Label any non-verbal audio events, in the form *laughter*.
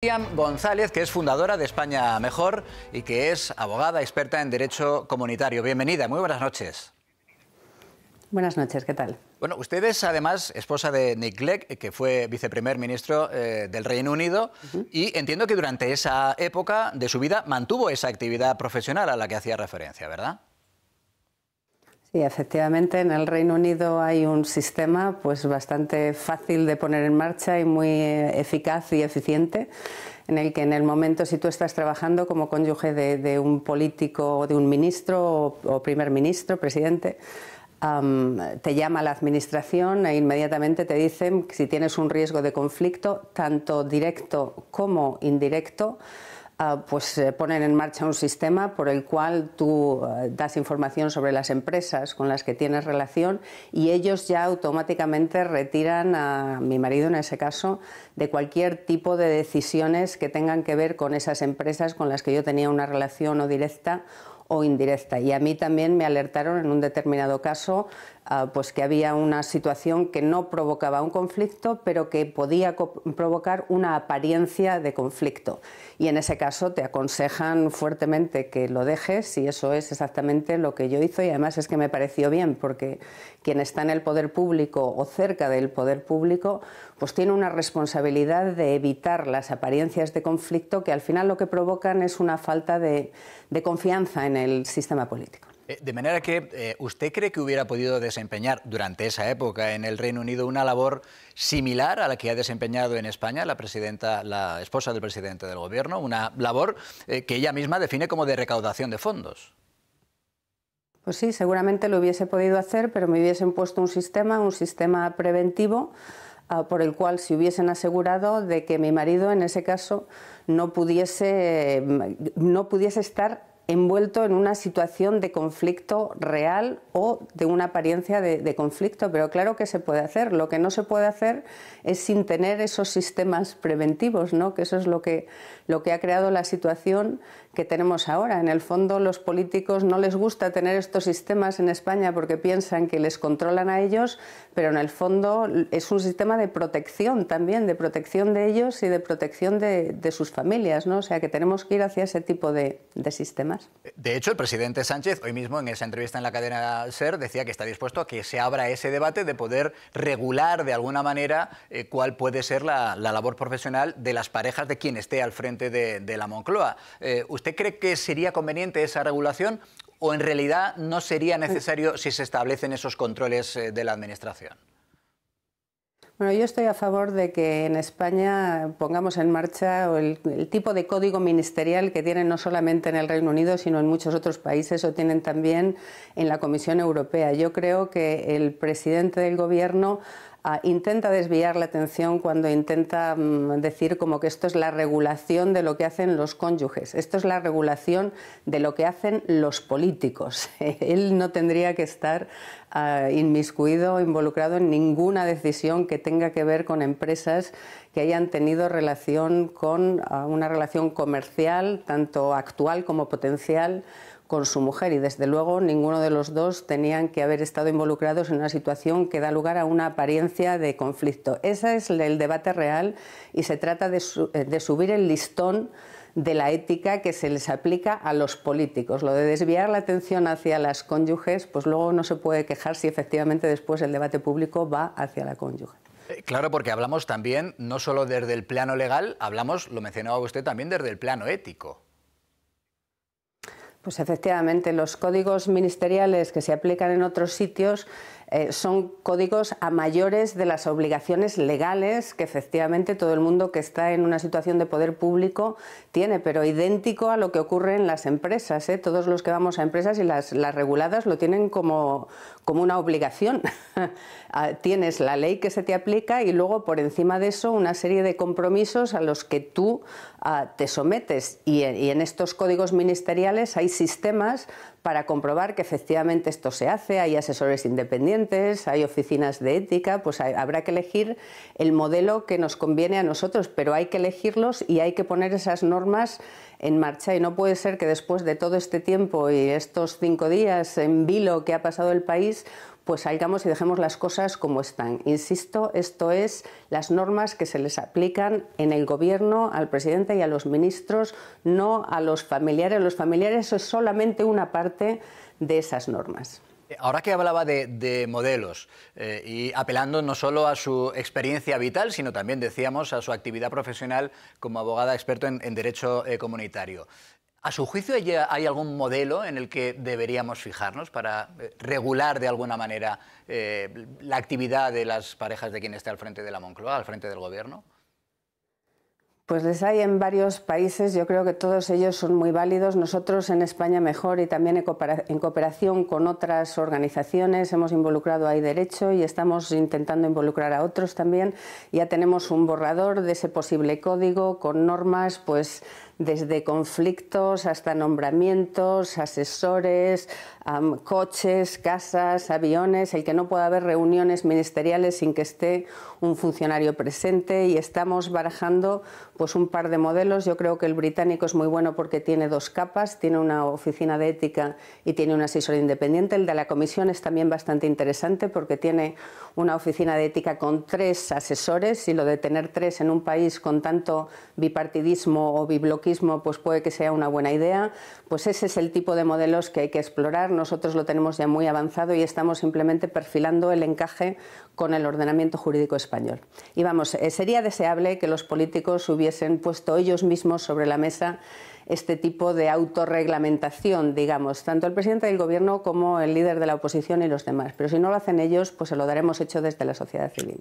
Miriam González, que es fundadora de España Mejor y que es abogada experta en derecho comunitario. Bienvenida, muy buenas noches. Buenas noches, ¿qué tal? Bueno, usted es además esposa de Nick Clegg, que fue viceprimer ministro eh, del Reino Unido, y entiendo que durante esa época de su vida mantuvo esa actividad profesional a la que hacía referencia, ¿verdad? Sí, efectivamente, en el Reino Unido hay un sistema pues bastante fácil de poner en marcha y muy eh, eficaz y eficiente en el que en el momento si tú estás trabajando como cónyuge de, un político o de un ministro o, primer ministro, presidente, te llama la administración e inmediatamente te dicen si tienes un riesgo de conflicto, tanto directo como indirecto pues eh, ponen en marcha un sistema por el cual tú eh, das información sobre las empresas con las que tienes relación y ellos ya automáticamente retiran a mi marido en ese caso de cualquier tipo de decisiones que tengan que ver con esas empresas con las que yo tenía una relación o directa o indirecta. Y a mí también me alertaron en un determinado caso ah, pues que había una situación que no provocaba un conflicto, pero que podía provocar una apariencia de conflicto. Y en ese caso te aconsejan fuertemente que lo dejes y eso es exactamente lo que yo hice y además es que me pareció bien porque quien está en el poder público o cerca del poder público pues tiene una responsabilidad de evitar las apariencias de conflicto que al final lo que provocan es una falta de, de confianza en el sistema político. Eh, de manera que, eh, ¿usted cree que hubiera podido desempeñar durante esa época en el Reino Unido una labor similar a la que ha desempeñado en España la presidenta, la esposa del presidente del gobierno? Una labor eh, que ella misma define como de recaudación de fondos. Pues sí, seguramente lo hubiese podido hacer, pero me hubiesen puesto un sistema, un sistema preventivo ah, por el cual se hubiesen asegurado de que mi marido en ese caso no pudiese, mm, no pudiese estar envuelto en una situación de conflicto real o de una apariencia de, conflicto, pero claro que se puede hacer. Lo que no se puede hacer es sin tener esos sistemas preventivos, ¿no? que eso es lo que, lo que ha creado la situación que tenemos ahora. En el fondo, los políticos no les gusta tener estos sistemas en España porque piensan que les controlan a ellos, pero en el fondo es un sistema de protección también, de protección de ellos y de protección de, sus familias, ¿no? O sea, que tenemos que ir hacia ese tipo de, sistemas. De hecho, el presidente Sánchez hoy mismo en esa entrevista en la cadena SER decía que está dispuesto a que se abra ese debate de poder regular de alguna manera eh, cuál puede ser la, labor profesional de las parejas de quien esté al frente de, la Moncloa. Eh, cree que sería conveniente esa regulación o en realidad no sería mm. necesario si se establecen esos controles eh, de la Administración? Bueno, yo estoy a favor de que en España pongamos en marcha el, el, tipo de código ministerial que tienen no solamente en el Reino Unido, sino en muchos otros países o tienen también en la Comisión Europea. Yo creo que el presidente del Gobierno Ah, intenta desviar la atención cuando intenta mm, decir como que esto es la regulación de lo que hacen los cónyuges, esto es la regulación de lo que hacen los políticos. *laughs* Él no tendría que estar ah, inmiscuido, involucrado en ninguna decisión que tenga que ver con empresas que hayan tenido relación con ah, una relación comercial, tanto actual como potencial con su mujer y desde luego ninguno de los dos tenían que haber estado involucrados en una situación que da lugar a una apariencia de conflicto. Ese es el debate real y se trata eh, de, subir el listón de la ética que se les aplica a los políticos. Lo de desviar la atención hacia las cónyuges, pues luego no se puede quejar si efectivamente después el debate público va hacia la cónyuge. Eh, claro, porque hablamos también, no solo desde el plano legal, hablamos, lo mencionaba usted también, desde el plano ético. Pues efectivamente, los códigos ministeriales que se aplican en otros sitios eh, son códigos a mayores de las obligaciones legales que efectivamente todo el mundo que está en una situación de poder público tiene, pero idéntico a lo que ocurre en las empresas. ¿eh? Todos los que vamos a empresas y las, reguladas lo tienen como, una obligación. *laughs* Ah, tienes la ley que se te aplica y luego por encima de eso una serie de compromisos a los que tú ah, te sometes. y en estos códigos ministeriales hay sistemas para comprobar que efectivamente esto se hace, hay asesores independientes hay oficinas de ética, pues habrá que elegir el modelo que nos conviene a nosotros, pero hay que elegirlos y hay que poner esas normas en marcha y no puede ser que después de todo este tiempo y estos cinco días en vilo que ha pasado el país, pues salgamos y dejemos las cosas como están. Insisto, esto es las normas que se les aplican en el gobierno, al presidente y a los ministros, no a los familiares. Los familiares es solamente una parte de esas normas. Ahora que hablaba de, modelos eh, y apelando no solo a su experiencia vital, sino también, decíamos, a su actividad profesional como abogada experto en, derecho eh, comunitario, ¿a su juicio hay, algún modelo en el que deberíamos fijarnos para eh, regular de alguna manera la actividad de las parejas de quien está al frente de la Moncloa, al frente del Gobierno? Pues les hay en varios países, yo creo que todos ellos son muy válidos. Nosotros en España mejor y también en cooperación con otras organizaciones hemos involucrado a derecho y estamos intentando involucrar a otros también. Ya tenemos un borrador de ese posible código con normas, pues desde conflictos hasta nombramientos, asesores, coches, casas, aviones, el que no pueda haber reuniones ministeriales sin que esté un funcionario presente y estamos barajando pues un par de modelos. Yo creo que el británico es muy bueno porque tiene dos capas, tiene una oficina de ética y tiene un asesor independiente. El de la comisión es también bastante interesante porque tiene una oficina de ética con tres asesores y lo de tener tres en un país con tanto bipartidismo o bibloqueo pues puede que sea una buena idea, pues ese es el tipo de modelos que hay que explorar. Nosotros lo tenemos ya muy avanzado y estamos simplemente perfilando el encaje con el ordenamiento jurídico español. Y vamos, eh, sería deseable que los políticos hubiesen puesto ellos mismos sobre la mesa este tipo de autorreglamentación, digamos, tanto el presidente del gobierno como el líder de la oposición y los demás. Pero si no lo hacen ellos, pues se lo daremos hecho desde la sociedad civil.